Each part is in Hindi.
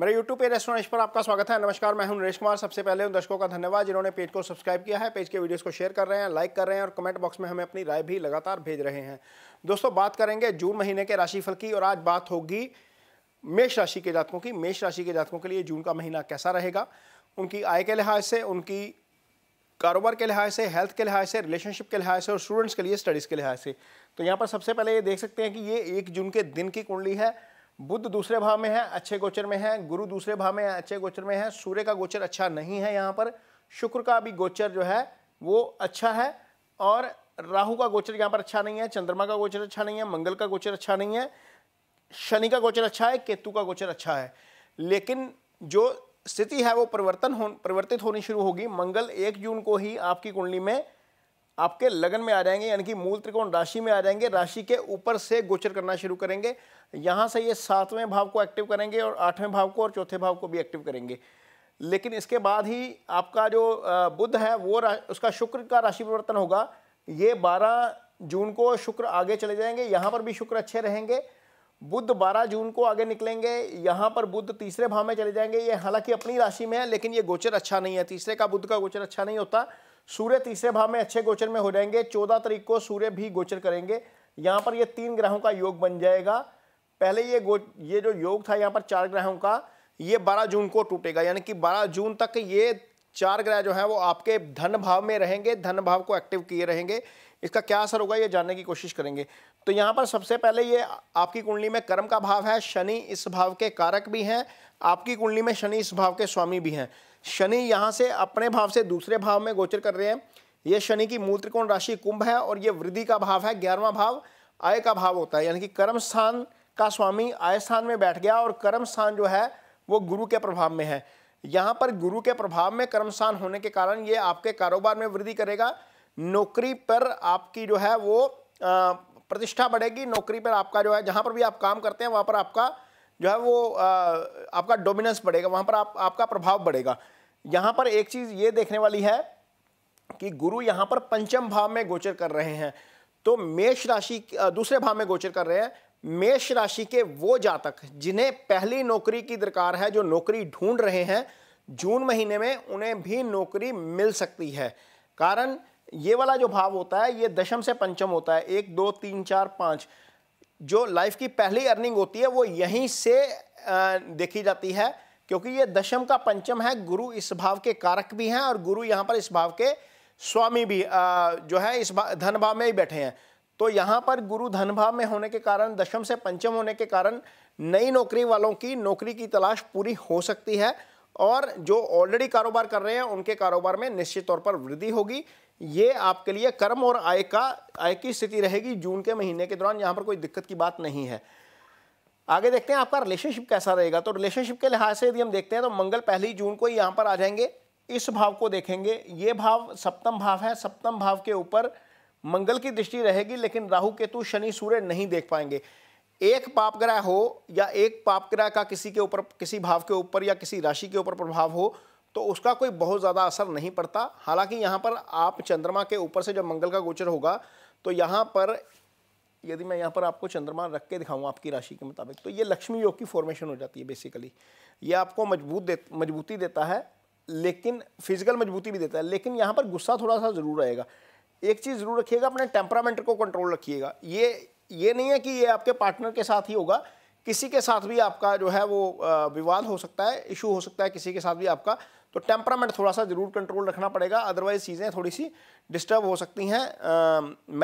मेरे YouTube पे रेस्टोरेंट पर आपका स्वागत है नमस्कार मैं हूं नरेश कुमार सबसे पहले उन दर्शकों का धन्यवाद जिन्होंने पेज को सब्सक्राइब किया है पेज के वीडियोस को शेयर कर रहे हैं लाइक कर रहे हैं और कमेंट बॉक्स में हमें अपनी राय भी लगातार भेज रहे हैं दोस्तों बात करेंगे जून महीने के राशिफल की और आज बात होगी मेष राशि के जातकों की मेष राशि के जातकों के लिए जून का महीना कैसा रहेगा उनकी आय के लिहाज से उनकी कारोबार के लिहाज से हेल्थ के लिहाज से रिलेशनशिप के लिहाज से और स्टूडेंट्स के लिए स्टडीज़ के लिहाज से तो यहाँ पर सबसे पहले ये देख सकते हैं कि ये एक जून के दिन की कुंडली है बुद्ध दूसरे भाव में है अच्छे गोचर में है गुरु दूसरे भाव में है अच्छे गोचर में है सूर्य का गोचर अच्छा नहीं है यहाँ पर शुक्र का भी गोचर जो है वो अच्छा है और राहु का गोचर यहाँ पर अच्छा नहीं है चंद्रमा का गोचर अच्छा नहीं है मंगल का गोचर अच्छा नहीं है शनि का गोचर अच्छा है केतु का गोचर अच्छा है लेकिन जो स्थिति है वो परिवर्तन हो परिवर्तित होनी शुरू होगी मंगल एक जून को ही आपकी कुंडली में आपके लगन में आ जाएंगे यानी कि मूल त्रिकोण राशि में आ जाएंगे राशि के ऊपर से गोचर करना शुरू करेंगे यहाँ से ये सातवें भाव को एक्टिव करेंगे और आठवें भाव को और चौथे भाव को भी एक्टिव करेंगे लेकिन इसके बाद ही आपका जो बुद्ध है वो उसका शुक्र का राशि परिवर्तन होगा ये बारह जून को शुक्र आगे चले जाएंगे यहाँ पर भी शुक्र अच्छे रहेंगे बुद्ध 12 जून को आगे निकलेंगे यहाँ पर बुद्ध तीसरे भाव में चले जाएंगे ये हालांकि अपनी राशि में है लेकिन ये गोचर अच्छा नहीं है तीसरे का बुद्ध का गोचर अच्छा नहीं होता सूर्य तीसरे भाव में अच्छे गोचर में हो जाएंगे चौदह तारीख को सूर्य भी गोचर करेंगे यहाँ पर ये तीन ग्रहों का योग बन जाएगा पहले ये गो ये जो योग था यहाँ पर चार ग्रहों का ये बारह जून को टूटेगा यानी कि बारह जून तक ये चार ग्रह जो है वो आपके धन भाव में रहेंगे धन भाव को एक्टिव किए रहेंगे इसका क्या असर होगा ये जानने की कोशिश करेंगे तो यहाँ पर सबसे पहले ये आपकी कुंडली में कर्म का भाव है शनि इस भाव के कारक भी हैं आपकी कुंडली में शनि इस भाव के स्वामी भी हैं शनि यहाँ से अपने भाव से दूसरे भाव में गोचर कर रहे हैं ये शनि की मूल त्रिकोण राशि कुंभ है और ये वृद्धि का भाव है ग्यारहवा भाव आय का भाव होता है यानी कि कर्म स्थान का स्वामी आय स्थान में बैठ गया और कर्म स्थान जो है वो गुरु के प्रभाव में है यहाँ पर गुरु के प्रभाव में कर्म स्थान होने के कारण ये आपके कारोबार में वृद्धि करेगा नौकरी पर आपकी जो है वो प्रतिष्ठा बढ़ेगी नौकरी पर आपका जो है जहाँ पर भी आप काम करते हैं वहाँ पर आपका जो है वो आ, आपका डोमिनेंस बढ़ेगा वहाँ पर आप आपका प्रभाव बढ़ेगा यहाँ पर एक चीज़ ये देखने वाली है कि गुरु यहाँ पर पंचम भाव में गोचर कर रहे हैं तो मेष राशि दूसरे भाव में गोचर कर रहे हैं मेष राशि के वो जातक जिन्हें पहली नौकरी की दरकार है जो नौकरी ढूंढ रहे हैं जून महीने में उन्हें भी नौकरी मिल सकती है कारण ये वाला जो भाव होता है ये दशम से पंचम होता है एक दो तीन चार पाँच जो लाइफ की पहली अर्निंग होती है वो यहीं से देखी जाती है क्योंकि ये दशम का पंचम है गुरु इस भाव के कारक भी हैं और गुरु यहाँ पर इस भाव के स्वामी भी जो है इस धन भाव में ही बैठे हैं तो यहाँ पर गुरु धन भाव में होने के कारण दशम से पंचम होने के कारण नई नौकरी वालों की नौकरी की तलाश पूरी हो सकती है और जो ऑलरेडी कारोबार कर रहे हैं उनके कारोबार में निश्चित तौर पर वृद्धि होगी ये आपके लिए कर्म और आय का आय की स्थिति रहेगी जून के महीने के दौरान यहाँ पर कोई दिक्कत की बात नहीं है आगे देखते हैं आपका रिलेशनशिप कैसा रहेगा तो रिलेशनशिप के लिहाज से यदि हम देखते हैं तो मंगल पहली जून को यहाँ पर आ जाएंगे इस भाव को देखेंगे ये भाव सप्तम भाव है सप्तम भाव के ऊपर मंगल की दृष्टि रहेगी लेकिन राहु केतु शनि सूर्य नहीं देख पाएंगे एक पाप ग्रह हो या एक पाप ग्रह का किसी के ऊपर किसी भाव के ऊपर या किसी राशि के ऊपर प्रभाव हो तो उसका कोई बहुत ज़्यादा असर नहीं पड़ता हालांकि यहाँ पर आप चंद्रमा के ऊपर से जब मंगल का गोचर होगा तो यहाँ पर यदि मैं यहाँ पर आपको चंद्रमा रख के दिखाऊँ आपकी राशि के मुताबिक तो ये लक्ष्मी योग की फॉर्मेशन हो जाती है बेसिकली ये आपको मजबूत दे मजबूती देता है लेकिन फिजिकल मजबूती भी देता है लेकिन यहाँ पर गुस्सा थोड़ा सा ज़रूर रहेगा एक चीज़ ज़रूर रखिएगा अपने टेम्परामेंट को कंट्रोल रखिएगा ये ये नहीं है कि ये आपके पार्टनर के साथ ही होगा किसी के साथ भी आपका जो है वो विवाद हो सकता है इशू हो सकता है किसी के साथ भी आपका तो टेम्परामेंट थोड़ा सा ज़रूर कंट्रोल रखना पड़ेगा अदरवाइज चीज़ें थोड़ी सी डिस्टर्ब हो सकती हैं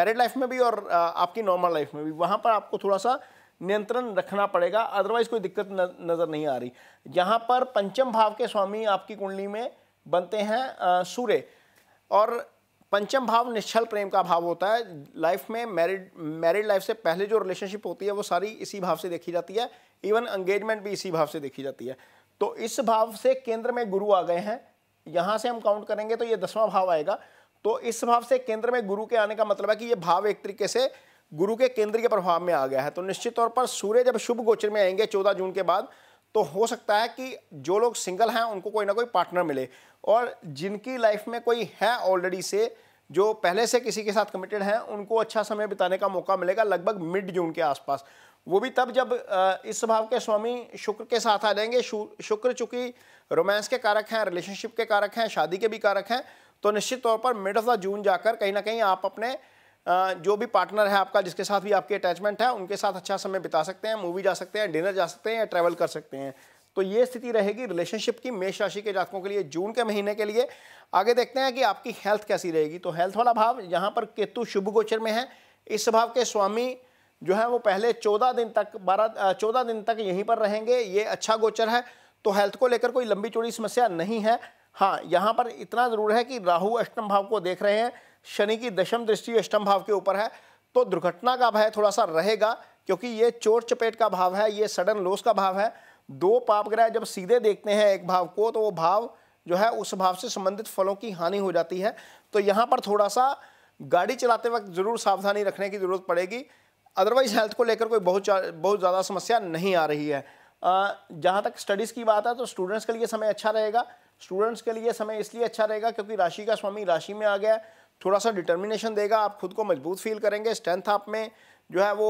मैरिड लाइफ में भी और uh, आपकी नॉर्मल लाइफ में भी वहाँ पर आपको थोड़ा सा नियंत्रण रखना पड़ेगा अदरवाइज कोई दिक्कत नज़र नहीं आ रही यहाँ पर पंचम भाव के स्वामी आपकी कुंडली में बनते हैं सूर्य और पंचम भाव निश्चल प्रेम का भाव होता है लाइफ में मैरिड मैरिड लाइफ से पहले जो रिलेशनशिप होती है वो सारी इसी भाव से देखी जाती है इवन एंगेजमेंट भी इसी भाव से देखी जाती है तो इस भाव से केंद्र में गुरु आ गए हैं यहां से हम काउंट करेंगे तो ये दसवां भाव आएगा तो इस भाव से केंद्र में गुरु के आने का मतलब है कि ये भाव एक तरीके से गुरु के केंद्र के प्रभाव में आ गया है तो निश्चित तौर पर सूर्य जब शुभ गोचर में आएंगे चौदह जून के बाद तो हो सकता है कि जो लोग सिंगल हैं उनको कोई ना कोई पार्टनर मिले और जिनकी लाइफ में कोई है ऑलरेडी से जो पहले से किसी के साथ कमिटेड हैं उनको अच्छा समय बिताने का मौका मिलेगा लगभग मिड जून के आसपास वो भी तब जब इस स्वभाव के स्वामी शुक्र के साथ आ जाएंगे शुक्र चूंकि रोमांस के कारक हैं रिलेशनशिप के कारक हैं शादी के भी कारक हैं तो निश्चित तौर पर मिड ऑफ द जून जाकर कहीं ना कहीं आप अपने जो भी पार्टनर है आपका जिसके साथ भी आपकी अटैचमेंट है उनके साथ अच्छा समय बिता सकते हैं मूवी जा सकते हैं डिनर जा सकते हैं या ट्रैवल कर सकते हैं तो ये स्थिति रहेगी रिलेशनशिप की मेष राशि के जातकों के लिए जून के महीने के लिए आगे देखते हैं कि आपकी हेल्थ कैसी रहेगी तो हेल्थ वाला भाव यहाँ पर केतु शुभ गोचर में है इस स्वभाव के स्वामी जो है वो पहले चौदह दिन तक बारह चौदह दिन तक यहीं पर रहेंगे ये अच्छा गोचर है तो हेल्थ को लेकर कोई लंबी चौड़ी समस्या नहीं है हाँ यहाँ पर इतना ज़रूर है कि राहु अष्टम भाव को देख रहे हैं शनि की दशम दृष्टि अष्टम भाव के ऊपर है तो दुर्घटना का भय थोड़ा सा रहेगा क्योंकि ये चोर चपेट का भाव है ये सडन लॉस का भाव है दो पाप ग्रह जब सीधे देखते हैं एक भाव को तो वो भाव जो है उस भाव से संबंधित फलों की हानि हो जाती है तो यहाँ पर थोड़ा सा गाड़ी चलाते वक्त ज़रूर सावधानी रखने की ज़रूरत पड़ेगी अदरवाइज हेल्थ को लेकर कोई बहुत बहुत ज़्यादा समस्या नहीं आ रही है जहाँ तक स्टडीज़ की बात है तो स्टूडेंट्स के लिए समय अच्छा रहेगा स्टूडेंट्स के लिए समय इसलिए अच्छा रहेगा क्योंकि राशि का स्वामी राशि में आ गया थोड़ा सा डिटर्मिनेशन देगा आप खुद को मजबूत फील करेंगे स्ट्रेंथ आप में जो है वो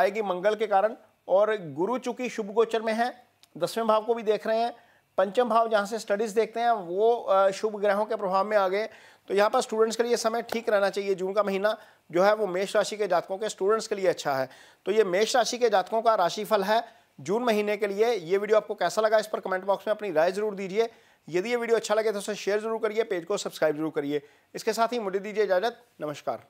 आएगी मंगल के कारण और गुरु चूंकि शुभ गोचर में है दसवें भाव को भी देख रहे हैं पंचम भाव जहाँ से स्टडीज़ देखते हैं वो शुभ ग्रहों के प्रभाव में आ गए तो यहाँ पर स्टूडेंट्स के लिए समय ठीक रहना चाहिए जून का महीना जो है वो मेष राशि के जातकों के स्टूडेंट्स के लिए अच्छा है तो ये मेष राशि के जातकों का राशिफल है जून महीने के लिए ये वीडियो आपको कैसा लगा इस पर कमेंट बॉक्स में अपनी राय जरूर दीजिए यदि ये वीडियो अच्छा लगे तो उसे शेयर जरूर करिए पेज को सब्सक्राइब जरूर करिए इसके साथ ही मुझे दीजिए इजाज़त नमस्कार